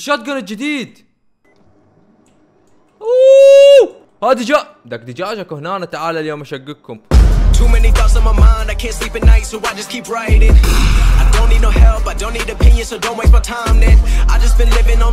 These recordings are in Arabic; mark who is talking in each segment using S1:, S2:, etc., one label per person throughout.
S1: الشوتجن الجديد اوه هذا دجاج دق دجاجك هنا تعال اليوم اشققكم Too many thoughts on my mind, I can't sleep at night, so I just keep writing.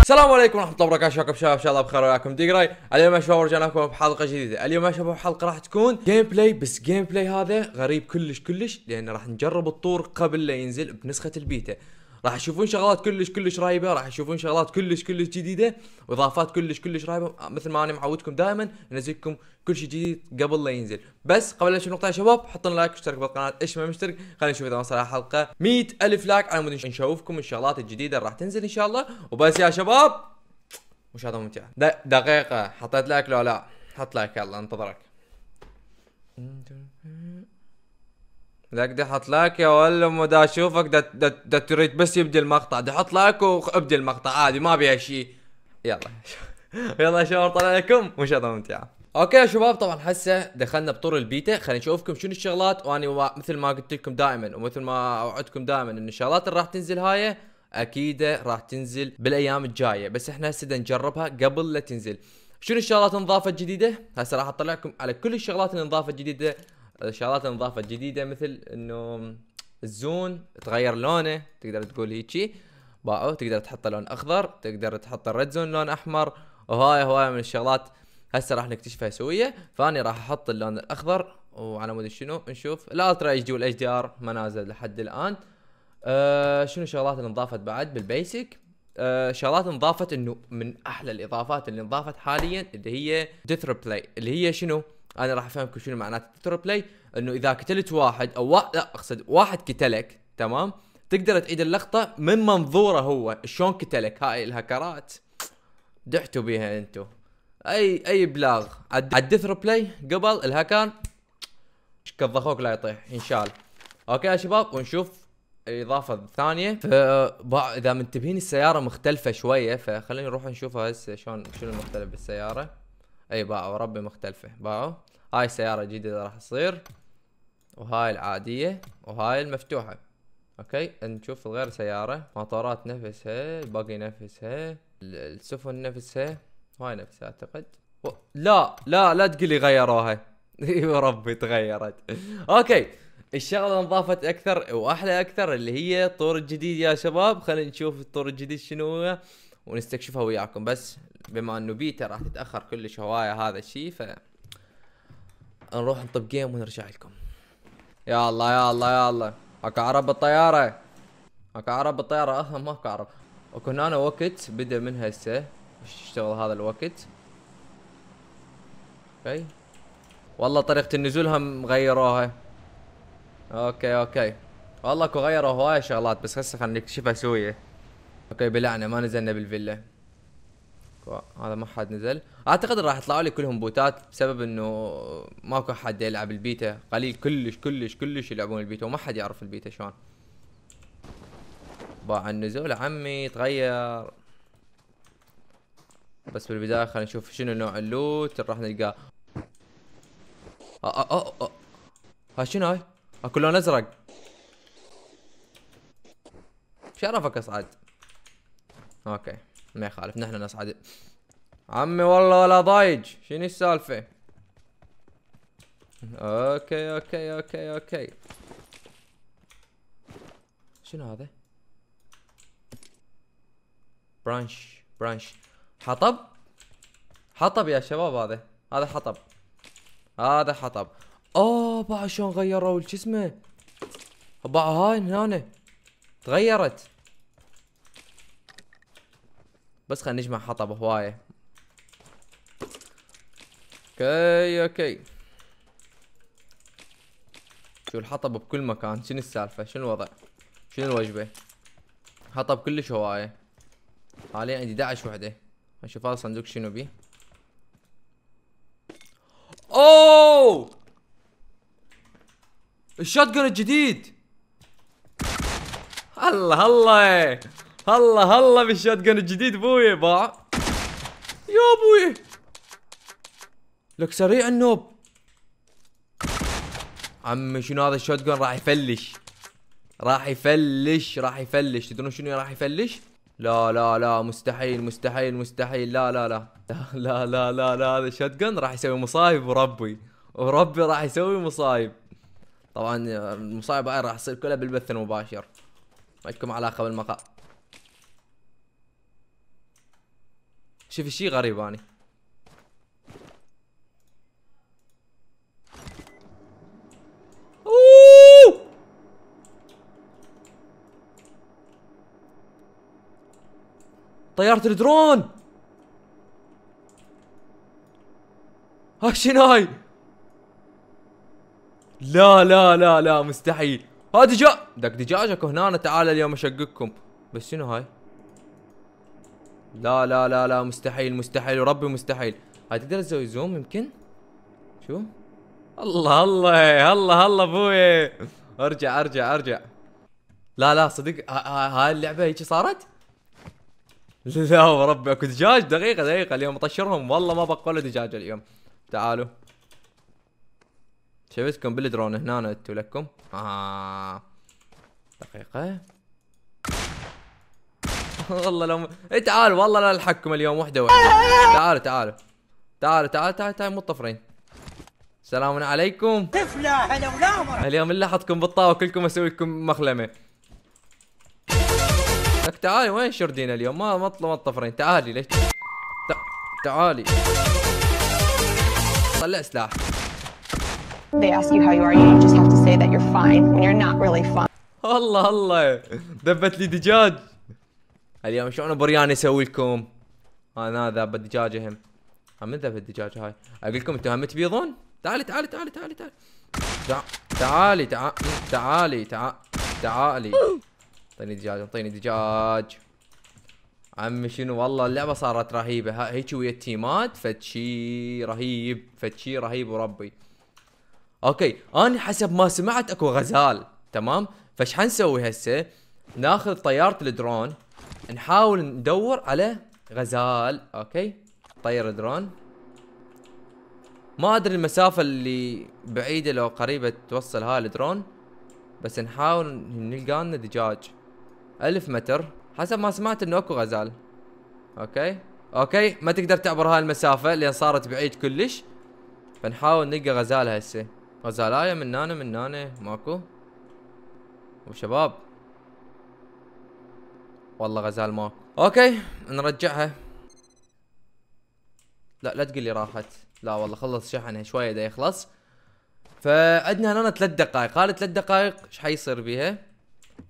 S1: السلام عليكم ورحمة الله وبركاته، شباب شباب ان شاء الله بخير وياكم دقراي، اليوم يا شباب رجعنا لكم بحلقة جديدة، اليوم يا شباب حلقة راح تكون جيم بلاي بس جيم بلاي هذا غريب كلش كلش لأن راح نجرب الطور قبل لا ينزل بنسخة البيتا. راح يشوفون شغلات كلش كلش رايبه راح يشوفون شغلات كلش كلش جديده واضافات كلش كلش رايبه مثل ما انا معودكم دائما انزلكم كل شيء جديد قبل لا ينزل بس قبل لا نشوف النقطه يا شباب حطوا لايك واشتركوا بالقناه ايش ما مشترك خلينا نشوف اذا وصل الحلقه 100 الف لايك على مود نشوفكم الشغلات الجديده اللي راح تنزل ان شاء الله وبس يا شباب مشاهده ممتعه دقيقه حطيت لايك لو لا حط لايك يلا انتظرك لك دي حط لايك يا ولم دا اشوفك دا, دا, دا تريد بس يبدي المقطع دي حط لايك وابدي المقطع عادي ما بيها شيء يلا يلا شباب طلع لكم وان شاء الله ممتعه اوكي يا شباب طبعا هسه دخلنا بطور البيتا خلينا نشوفكم شنو الشغلات واني مثل ما قلت لكم دائما ومثل ما اوعدكم دائما ان الشغلات اللي راح تنزل هاي اكيد راح تنزل بالايام الجايه بس احنا هسه نجربها قبل لا تنزل شنو الشغلات انضافت جديده هسه راح اطلعكم على كل الشغلات اللي انضافت جديده شغلات انضافت جديده مثل انه الزون تغير لونه تقدر تقول هيجي باعوا تقدر تحط لون اخضر تقدر تحط الريد زون لون احمر وهاي هواي من الشغلات هسه راح نكتشفها سويه فاني راح احط اللون الاخضر وعلى مود شنو نشوف الالترا اتش دي والاتش دي ار ما نازل لحد الان أه شنو الشغلات اللي انضافت بعد بالبيسك أه شغلات انضافت انه من احلى الاضافات اللي انضافت حاليا اللي هي ديث بلاي اللي هي شنو انا راح افهمكم شنو معناته التتر بلاي انه اذا قتلت واحد او وا... لا اقصد واحد قتلك تمام تقدر تعيد اللقطه من منظوره هو شلون قتلك هاي الهكرات دحتوا بيها انتو اي اي بلاغ عد الدثر بلاي قبل الهكان كضخوك لا يطيح ان شاء الله اوكي يا شباب ونشوف الاضافه الثانيه ف اذا منتبهين السياره مختلفه شويه فخلينا نروح نشوفها هسه شلون شنو المختلف بالسياره اي باعوا ربي مختلفه باعوا هاي سياره جديده راح تصير وهاي العاديه وهاي المفتوحه اوكي نشوف الغير سياره مطارات نفسها الباقي نفسها السفن نفسها هاي نفسها اعتقد و... لا لا لا تقولي غيروها ربي تغيرت اوكي الشغله انضافت اكثر واحلى اكثر اللي هي الطور الجديد يا شباب خلينا نشوف الطور الجديد شنو هو ونستكشفها وياكم بس بما انه بيتا راح تتاخر كلش هوايه هذا الشيء ف نروح نطب جيم ونرجع لكم يا الله يا الله يا الله اكو عرب بالطياره اكو عرب بالطياره اصلا أه، ما اكو عرب اكو هنا وقت بدا من هسه اشتغل هذا الوقت اوكي والله طريقة النزول هم غيروها اوكي اوكي والله اكو غيروا هواي شغلات بس هسه خلينا نكتشفها سوية اوكي بلعنا ما نزلنا بالفيلا هذا ما حد نزل اعتقد راح يطلعوا لي كلهم بوتات بسبب انه ماكو حد يلعب البيتا قليل كلش كلش كلش يلعبون البيتا وما حد يعرف البيتا شلون باع النزول عمي تغير بس بالبدايه خلينا نشوف شنو نوع اللوت راح نلقاه ها شنو هاي؟ اكو لون ازرق شرفك اصعد اوكي ما يخالف نحن ناس عادي عمي والله ولا ضايج شنو السالفه اوكي اوكي اوكي اوكي شنو هذا برانش برانش حطب حطب يا شباب هذا هذا حطب هذا حطب اوه باع شلون غيروا شو اسمه باع هاي هنا تغيرت بس خلينا نجمع حطب هواية اوكي اوكي شو الحطب بكل مكان شنو السالفة شنو الوضع شنو الوجبة حطب كلش هواية حاليا عندي 11 وحدة اشوف هذا الصندوق شنو بيه اوه الشوت الجديد الله الله هلا هلا بالشوت جن الجديد بوي باع يا بوي لك سريع النوب عمي شنو هذا الشوت جن راح يفلش راح يفلش راح يفلش تدرون شنو راح يفلش لا لا لا مستحيل مستحيل مستحيل لا لا لا لا لا لا لا هذا الشوت جن راح يسوي مصايب وربي وربي راح يسوي مصايب طبعا المصايب هاي راح تصير كلها بالبث المباشر ما على اخر المقال شوفي شي غريب اني طيارة الدرون هاي لا لا لا لا مستحيل ها دجاج دك دجاجك هنا تعال اليوم اشققكم بس شنو هاي لا لا لا لا مستحيل مستحيل وربي مستحيل هاي تقدر تسوي زوم يمكن شو الله الله الله الله ابوي ارجع ارجع ارجع لا لا صدق هاي اللعبه هيك صارت لا وربي اكو دجاج دقيقه دقيقه اليوم اطشرهم والله ما بقى ولا دجاج اليوم تعالوا شفتكم بالدرون هنا انتوا لكم آه. دقيقه والله لو إيه، تعال والله لا الحكم اليوم وحده وحده تعالوا تعالوا تعالوا تعالوا تعالوا تعال مو طفرين السلام عليكم طفلة هلا ولا اليوم اللي حطكم بالطاوه كلكم اسوي لكم مخلمه لك تعالي وين شردينا اليوم ما ما طفرين تعالي ليش تعالي طلع سلاح They ask you how you are, you just have to say that you're fine when you're not really fine. الله الله دبت لي دجاج اليوم شلون بريان يسوي لكم انا ذاب الدجاجه هم من ذاب الدجاجه هاي اقول لكم انتم هم تبيضون تعالي تعالي تعالي تعالي تعالي تعالي تعالي تعالي تعالي اعطيني دجاج اعطيني دجاج عمي شنو والله اللعبه صارت رهيبه هيك ويا التيمات فتشي رهيب فتشي رهيب وربي اوكي انا حسب ما سمعت اكو غزال تمام فش حنسوي هسه ناخذ طياره الدرون نحاول ندور على غزال اوكي طير درون ما ادري المسافة اللي بعيدة لو قريبة توصل هاي الدرون بس نحاول نلقى لنا دجاج الف متر حسب ما سمعت انه اكو غزال اوكي اوكي ما تقدر تعبر هاي المسافة لان صارت بعيد كلش فنحاول نلقى غزال هسه غزالاية من هنا من هنا ماكو وشباب والله غزال ما اوكي نرجعها لا لا تقول لي راحت لا والله خلص شحنها شويه دا يخلص فعندنا هنا ثلاث دقائق قالت ثلاث دقائق ايش حيصير بيها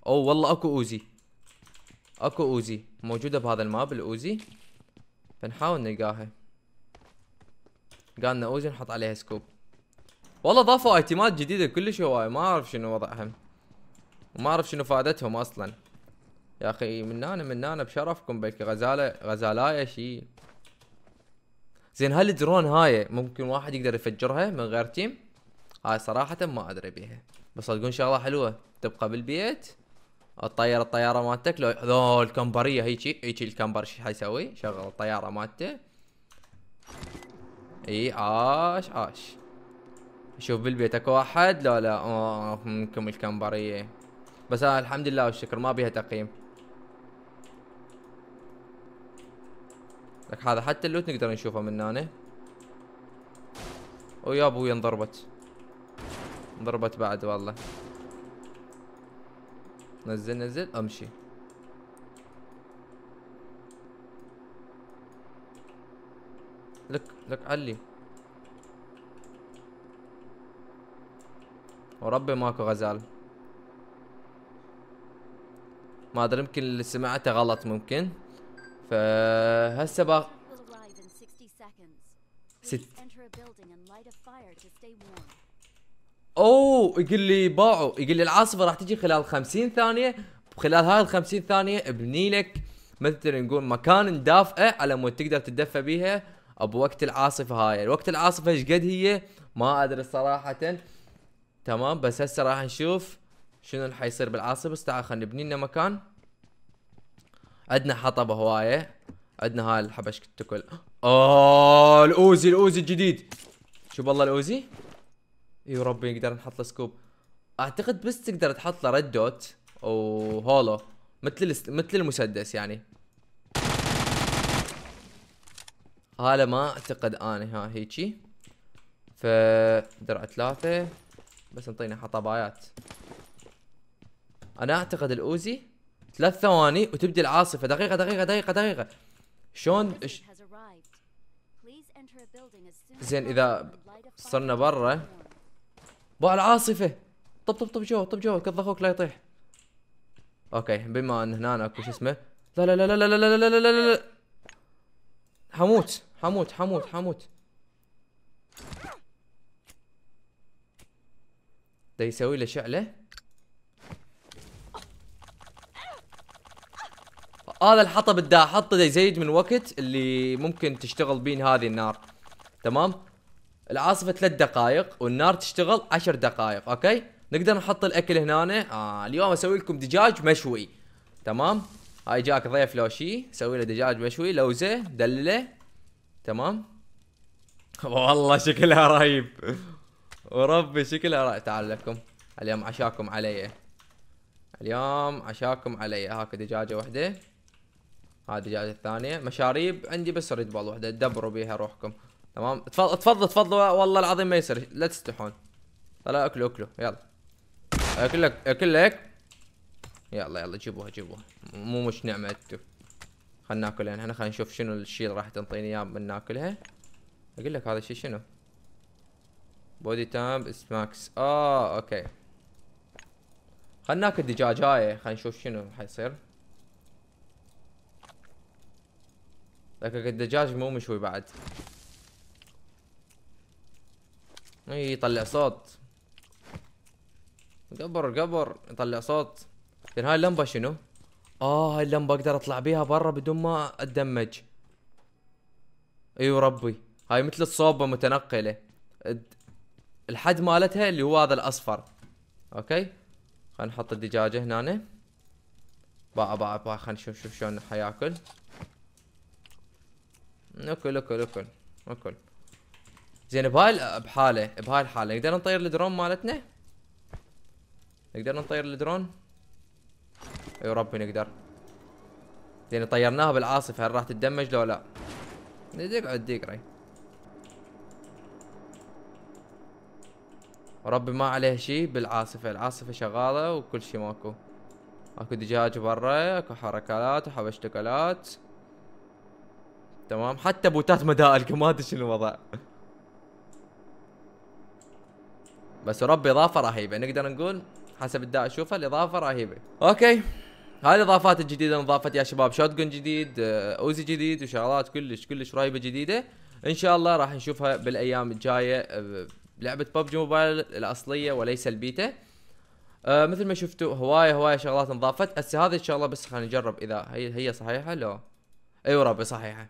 S1: او والله اكو اوزي اكو اوزي موجوده بهذا الماب الاوزي فنحاول نلقاها قالنا اوزي نحط عليها سكوب والله ضافوا ايتمات جديده كلش هواي ما اعرف شنو وضعهم وما اعرف شنو فائدتهم اصلا يا اخي من هنا بشرفكم بلكي غزاله غزالايه شي زين هل الدرون هاي ممكن واحد يقدر يفجرها من غير تيم هاي صراحه ما ادري بيها بس تقول شغله حلوه تبقى بالبيت الطياره الطياره مالتك لو هذول الكمبريه هيجي هيجي الكمبر شو حيسوي شغل الطياره مالته اي عاش عاش شوف بالبيت اكو واحد لا لا آه، ممكن الكمبريه بس انا آه، الحمد لله والشكر ما بيها تقييم لك هذا حتى اللوت نقدر نشوفه من هنا ويا ابوي انضربت انضربت بعد والله نزل نزل امشي لك لك علي وربي ماكو غزال ما ادري يمكن اللي سمعته غلط ممكن فهسه بقى ست اوه يقول لي باعوا يقول لي العاصفه راح تجي خلال 50 ثانيه خلال هاي ال 50 ثانيه ابني لك مثل نقول مكان دافئه على مود تقدر تدفى بيها بوقت العاصفه هاي وقت العاصفه ايش قد هي ما ادري صراحه تمام بس هسه راح نشوف شنو اللي حيصير بالعاصفه بس تعال خلينا نبني لنا مكان عندنا حطب هوايه عندنا هاي الحبش تكل اوه الاوزي الاوزي الجديد شوف والله الاوزي اي ربي نقدر نحط له سكوب اعتقد بس تقدر تحط له ريد دوت وهولو مثل مثل المسدس يعني هذا ما اعتقد انا ها هيجي ف درع ثلاثة بس انطينا حطبايات انا اعتقد الاوزي ثلاث ثواني وتبدي العاصفه دقيقه دقيقه دقيقه دقيقه شلون ش... زين اذا صرنا برا بوع العاصفه طب طب طب جوا طب جوا كذ اخوك لا يطيح اوكي بما ان هنا اكو شو اسمه لا لا لا لا لا لا لا لا لا لا لا حموت حموت حموت حموت ده يسوي له شعله هذا الحطب بدي احطه يزيد من الوقت اللي ممكن تشتغل بين هذه النار تمام العاصفة ثلاث دقائق والنار تشتغل عشر دقائق اوكي نقدر نحط الاكل هنا آه اليوم اسوي لكم دجاج مشوي تمام هاي جاك ضيف لو شي سوي له دجاج مشوي لوزه دلله تمام والله شكلها رهيب وربي شكلها رهيب تعال لكم اليوم عشاكم علي اليوم عشاكم علي هاك دجاجه واحده هذه الدجاجه الثانيه مشاريب عندي بس اريد بول واحده دبروا بيها روحكم تمام تفضل تفضل تفضل والله العظيم ما يصير لا تستحون طلع اكلوا اكلوا يلا اكلك اكلك يلا يلا جيبوها جيبوها مو مش نعمه انتو خلنا ناكلها هنا خلنا نشوف شنو الشيء اللي راح تنطيني اياه من ناكلها اقول لك هذا الشيء شنو بودي تامب سماكس اه اوكي خلنا ناكل دجاجايه خلنا نشوف شنو حيصير لكن الدجاج مو مشوي بعد اي يطلع صوت قبر قبر يطلع صوت لكن هاي اللمبه شنو اه هاي اللمبه اقدر اطلع بيها برا بدون ما اتدمج اي أيوة ربي هاي مثل الصوبه متنقله الحد مالتها اللي هو هذا الاصفر اوكي خلينا نحط الدجاجه هنا باع باع باع خلينا نشوف شوف شلون حياكل اكل اكل اكل اكل زين بهاي بحاله بهاي الحاله نقدر نطير الدرون مالتنا نقدر نطير الدرون اي ربي نقدر زين طيرناها بالعاصفه هل راح تتدمج لو لا اقعد دقري ربي ما عليه شيء بالعاصفه العاصفه شغاله وكل شيء ماكو اكو دجاج برا اكو حركات وحبشتكلات تمام حتى بوتات مدائل ما ادري شنو الوضع بس رب اضافه رهيبه نقدر نقول حسب الداء اشوفها الاضافه رهيبه اوكي هاي الاضافات الجديده انضافت يا شباب جن جديد آه، اوزي جديد وشغلات كلش كلش رهيبه جديده ان شاء الله راح نشوفها بالايام الجايه آه، لعبه ببجي موبايل الاصليه وليس البيتا أه مثل ما شفتوا هوايه هوايه شغلات انضافت هسه هذه ان شاء الله بس خلينا نجرب اذا هي هي صحيحه لو ايوه ربي صحيحه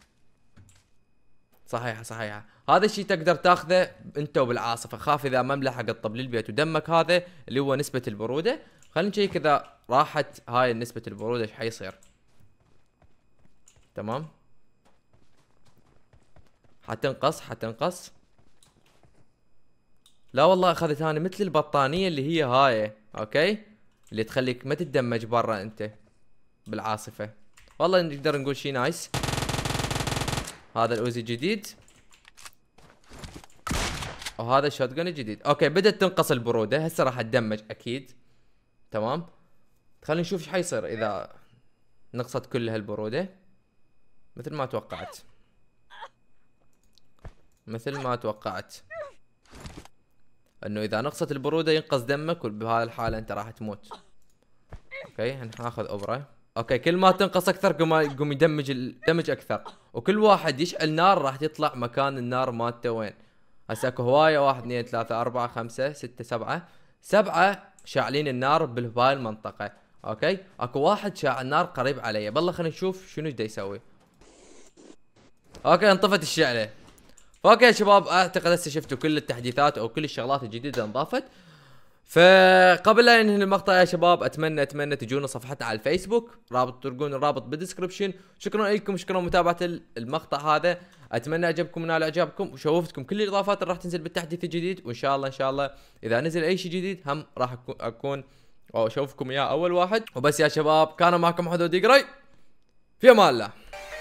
S1: صحيحة صحيحة هذا الشيء تقدر تاخذه انت وبالعاصفة خاف اذا ما ملح الطب للبيت ودمك هذا اللي هو نسبة البرودة خلينا نشيك اذا راحت هاي نسبة البرودة ايش حيصير تمام حتنقص حتنقص لا والله اخذت انا مثل البطانية اللي هي هاي اوكي اللي تخليك ما تتدمج برا انت بالعاصفة والله نقدر نقول شي نايس هذا الاوزي جديد وهذا الشوتجن الجديد اوكي بدت تنقص البروده هسه راح اتدمج اكيد تمام خلينا نشوف ايش حيصير اذا نقصت كل هالبروده مثل ما توقعت مثل ما توقعت انه اذا نقصت البروده ينقص دمك وبهذه الحاله انت راح تموت اوكي ناخذ ابره اوكي كل ما تنقص اكثر قم يقوم يدمج الدمج اكثر وكل واحد يشعل نار راح تطلع مكان النار مالته وين هسه اكو هوايه 1 2 3 4 5 6 7 7 شاعلين النار بهاي المنطقه اوكي اكو واحد شاعل نار قريب علي بالله خلينا نشوف شنو بده يسوي اوكي انطفت الشعله اوكي يا شباب اعتقد هسه شفتوا كل التحديثات او كل الشغلات الجديده انضافت فقبل لا ينهي المقطع يا شباب اتمنى اتمنى تجونا صفحتنا على الفيسبوك رابط تلقون الرابط بالدسكربشن شكرا لكم شكرا لمتابعه المقطع هذا اتمنى عجبكم ونال اعجابكم وشوفتكم كل الاضافات اللي راح تنزل بالتحديث الجديد وان شاء الله ان شاء الله اذا نزل اي شيء جديد هم راح اكون او اشوفكم اياه اول واحد وبس يا شباب كان معكم حدود قري في امان الله